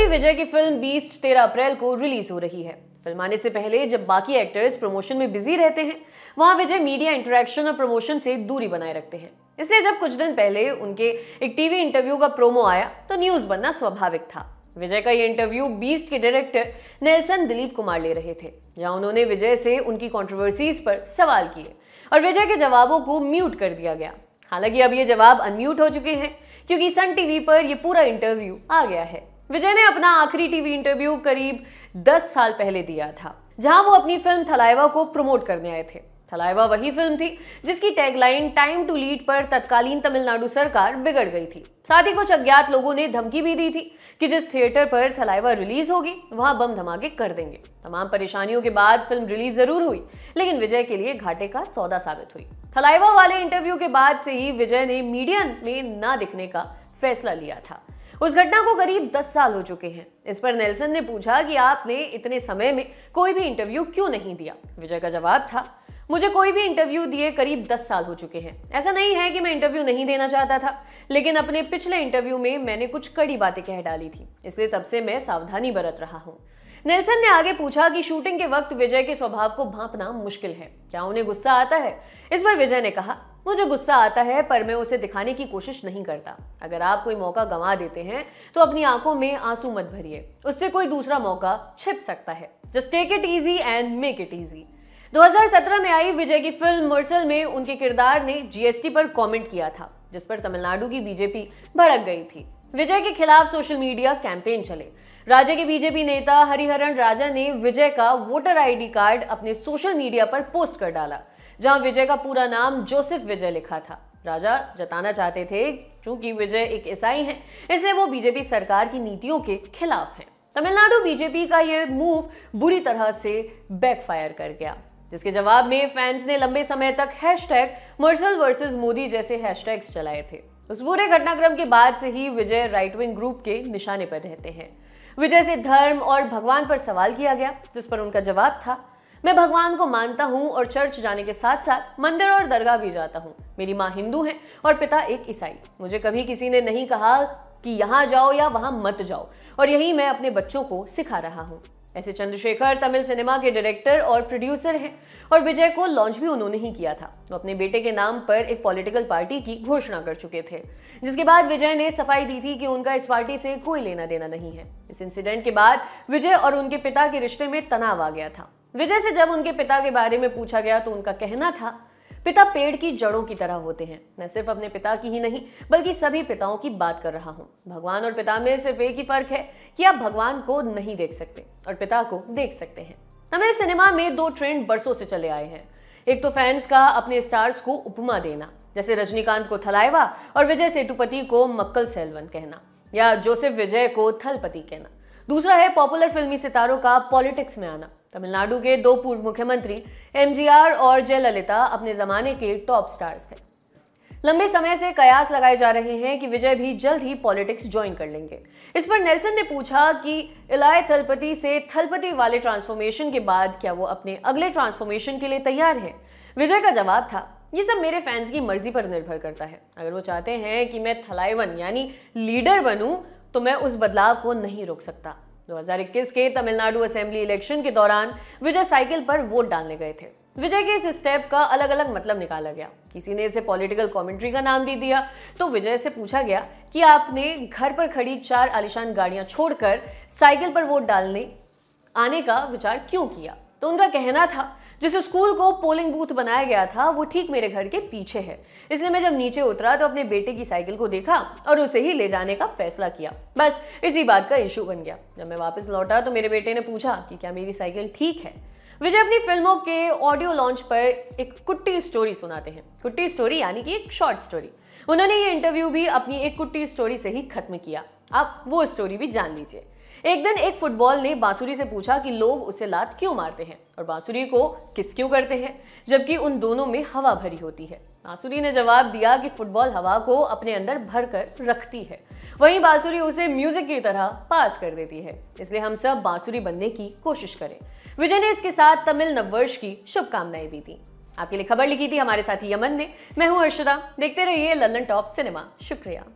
श्रीमती विजय की film beast तेरह अप्रैल को रिलीज हो रही है फिल्म आने से पहले जब बाकी एक्टर्स प्रमोशन में बिजी रहते हैं वहां विजय मीडिया इंटरेक्शन और प्रमोशन से दूरी बनाए रखते हैं इसलिए जब कुछ दिन पहले उनके एक टीवी इंटरव्यू का प्रोमो आया तो न्यूज बनना स्वाभाविक था विजय का ये इंटरव्यू बीस्ट के डायरेक्टर नेल्सन दिलीप कुमार ले रहे थे जहां उन्होंने विजय से उनकी कॉन्ट्रोवर्सीज पर सवाल किए और विजय के जवाबों को म्यूट कर दिया गया हालांकि अब ये जवाब अनम्यूट हो चुके हैं क्योंकि सन टीवी पर यह पूरा इंटरव्यू आ गया है विजय ने अपना आखिरी टीवी इंटरव्यू करीब 10 साल पहले दिया था जहां वो अपनी फिल्म थलाइवा को प्रमोट करने आए थे थलाइवा वही फिल्म थी जिसकी टैगलाइन टाइम टू लीड पर तत्कालीन तमिलनाडु सरकार बिगड़ गई थी साथ ही कुछ अज्ञात लोगों ने धमकी भी दी थी कि जिस थिएटर पर थलाइवा रिलीज होगी वहां बम धमाके कर देंगे तमाम परेशानियों के बाद फिल्म रिलीज जरूर हुई लेकिन विजय के लिए घाटे का सौदा साबित हुई थलाइवा वाले इंटरव्यू के बाद से ही विजय ने मीडिया में ना दिखने का फैसला लिया था उस घटना को करीब 10 साल हो चुके हैं इस पर नेल्सन ने पूछा कि आपने इतने समय में कोई भी इंटरव्यू क्यों नहीं दिया विजय का जवाब था मुझे कोई भी इंटरव्यू दिए करीब 10 साल हो चुके हैं ऐसा नहीं है कि मैं इंटरव्यू नहीं देना चाहता था लेकिन अपने पिछले इंटरव्यू में मैंने कुछ कड़ी बातें कह डाली थी इसलिए तब से मैं सावधानी बरत रहा हूँ नेल्सन ने आगे पूछा कि शूटिंग के वक्त विजय के स्वभाव को भांपना मुश्किल है क्या उन्हें गुस्सा आता है इस पर विजय ने कहा मुझे गुस्सा आता है पर मैं उसे दिखाने की कोशिश नहीं करता अगर आप कोई मौका गंवा देते हैं तो अपनी आंखों में आंसू मत भरिए उससे कोई दूसरा मौका छिप सकता है just take it easy and make it easy 2017 में आई विजय की फिल्म मुरसल में उनके किरदार ने जीएसटी पर कमेंट किया था जिस पर तमिलनाडु की बीजेपी भड़क गई थी विजय के खिलाफ सोशल मीडिया कैंपेन चले राज्य के बीजेपी नेता हरिहरन राजा ने विजय का वोटर आईडी कार्ड अपने सोशल मीडिया पर पोस्ट कर डाला जहां विजय का पूरा नाम जोसेफ विजय लिखा था राजा जताना चाहते थे क्योंकि विजय एक ईसाई हैं इसलिए वो बीजेपी सरकार की नीतियों के खिलाफ हैं तमिलनाडु बीजेपी का ये मूव बुरी तरह से बैकफायर कर गया जिसके जवाब में फैंस ने लंबे समय तक हैशटैग मर्सल वर्सेस मोदी जैसे हैशटैग्स चलाए थे उस पूरे घटनाक्रम के बाद से ही विजय राइट विंग ग्रुप के निशाने पर रहते हैं विजय से धर्म और भगवान पर सवाल किया गया जिस पर उनका जवाब था मैं भगवान को मानता हूँ और चर्च जाने के साथ साथ मंदिर और दरगाह भी जाता हूँ मेरी माँ हिंदू है और पिता एक ईसाई मुझे कभी किसी ने नहीं कहा कि यहाँ जाओ या वहाँ मत जाओ और यही मैं अपने बच्चों को सिखा रहा हूँ ऐसे चंद्रशेखर तमिल सिनेमा के डायरेक्टर और प्रोड्यूसर हैं और विजय को लॉन्च भी उन्होंने ही किया था वो अपने बेटे के नाम पर एक पॉलिटिकल पार्टी की घोषणा कर चुके थे जिसके बाद विजय ने सफाई दी थी कि उनका इस पार्टी से कोई लेना देना नहीं है इस इंसिडेंट के बाद विजय और उनके पिता के रिश्ते में तनाव आ गया था विजय से जब उनके पिता के बारे में पूछा गया तो उनका कहना था पिता पेड़ की जड़ों की तरह होते हैं मैं सिर्फ अपने पिता की ही नहीं बल्कि सभी पिताओं की बात कर रहा हूँ भगवान और पिता में सिर्फ एक ही फर्क है कि आप भगवान को नहीं देख सकते और पिता को देख सकते हैं तमिल सिनेमा में दो ट्रेंड बरसों से चले आए हैं एक तो फैंस का अपने स्टार्स को उपमा देना जैसे रजनीकांत को थलाइवा और विजय सेतुपति को मक्कल सेल्वन कहना या जोसेफ विजय को थलपति कहना दूसरा है पॉपुलर फिल्मी सितारों का पॉलिटिक्स में आना तमिलनाडु के दो पूर्व मुख्यमंत्री एमजीआर और जयललिता अपने जमाने के टॉप स्टार्स थे लंबे समय से कयास लगाए जा रहे हैं कि विजय भी जल्द ही पॉलिटिक्स ज्वाइन कर लेंगे इस पर नेल्सन ने पूछा कि इलाय थलपति से थलपति वाले ट्रांसफॉर्मेशन के बाद क्या वो अपने अगले ट्रांसफॉर्मेशन के लिए तैयार हैं विजय का जवाब था ये सब मेरे फैंस की मर्जी पर निर्भर करता है अगर वो चाहते हैं कि मैं थलाइवन यानी लीडर बनूं तो मैं उस बदलाव को नहीं रोक सकता 2021 के तमिलनाडु असेंबली इलेक्शन के दौरान विजय साइकिल पर वोट डालने गए थे विजय के इस स्टेप का अलग अलग मतलब निकाला गया किसी ने इसे पॉलिटिकल कमेंट्री का नाम भी दिया तो विजय से पूछा गया कि आपने घर पर खड़ी चार आलिशान गाड़ियां छोड़कर साइकिल पर वोट डालने आने का विचार क्यों किया तो उनका कहना था जिस स्कूल को पोलिंग बूथ बनाया गया था वो ठीक मेरे घर के पीछे है इसलिए मैं जब नीचे उतरा तो अपने बेटे की साइकिल को देखा और उसे ही ले जाने का फैसला किया बस इसी बात का इशू बन गया जब मैं वापस लौटा तो मेरे बेटे ने पूछा कि क्या मेरी साइकिल ठीक है विजय अपनी फिल्मों के ऑडियो लॉन्च पर एक कुट्टी स्टोरी सुनाते हैं कुट्टी स्टोरी यानी कि एक शॉर्ट स्टोरी उन्होंने ये इंटरव्यू भी अपनी एक कुट्टी स्टोरी से ही खत्म किया आप वो स्टोरी भी जान लीजिए एक दिन एक फुटबॉल ने बांसुरी से पूछा कि लोग उसे लात क्यों मारते हैं और बांसुरी को किस क्यों करते हैं जबकि उन दोनों में हवा भरी होती है बांसुरी ने जवाब दिया कि फुटबॉल हवा को अपने अंदर भर कर रखती है वहीं बांसुरी उसे म्यूजिक की तरह पास कर देती है इसलिए हम सब बांसुरी बनने की कोशिश करें विजय ने इसके साथ तमिल नववर्ष की शुभकामनाएं भी दी आपके लिए खबर लिखी थी हमारे साथी यमन ने मैं हूं अर्षदा देखते रहिए लल्लन टॉप सिनेमा शुक्रिया